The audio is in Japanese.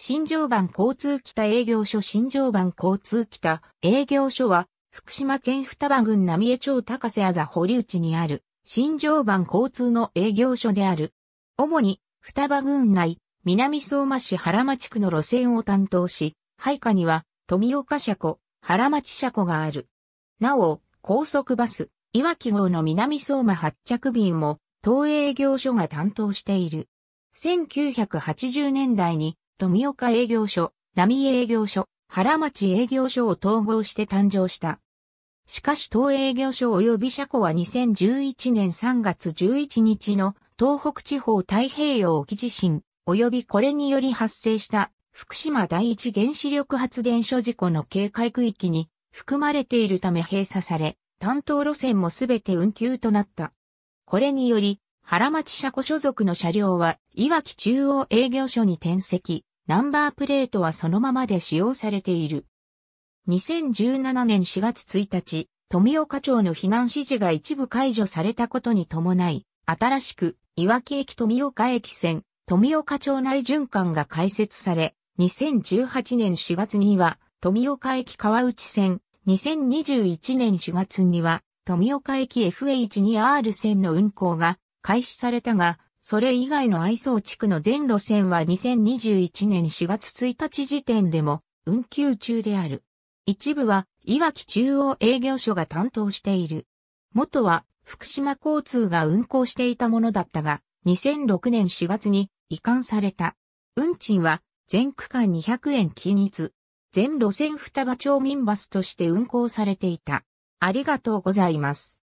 新庄版交通北営業所新庄版交通北営業所は、福島県双葉郡浪江町高瀬あざ堀内にある、新庄版交通の営業所である。主に、双葉郡内、南相馬市原町区の路線を担当し、配下には、富岡車庫、原町車庫がある。なお、高速バス、いわき号の南相馬発着便も、当営業所が担当している。1980年代に富岡営業所、浪江営業所、原町営業所を統合して誕生した。しかし東営業所及び車庫は2011年3月11日の東北地方太平洋沖地震及びこれにより発生した福島第一原子力発電所事故の警戒区域に含まれているため閉鎖され、担当路線もすべて運休となった。これにより、原町車庫所属の車両は、いわき中央営業所に転籍。ナンバープレートはそのままで使用されている。2017年4月1日、富岡町の避難指示が一部解除されたことに伴い、新しく、いわき駅富岡駅線、富岡町内循環が開設され、2018年4月には、富岡駅川内線、2021年4月には、富岡駅 FH2R 線の運行が開始されたが、それ以外の愛想地区の全路線は2021年4月1日時点でも運休中である。一部は、いわき中央営業所が担当している。元は、福島交通が運行していたものだったが、2006年4月に移管された。運賃は、全区間200円均一。全路線双葉町民バスとして運行されていた。ありがとうございます。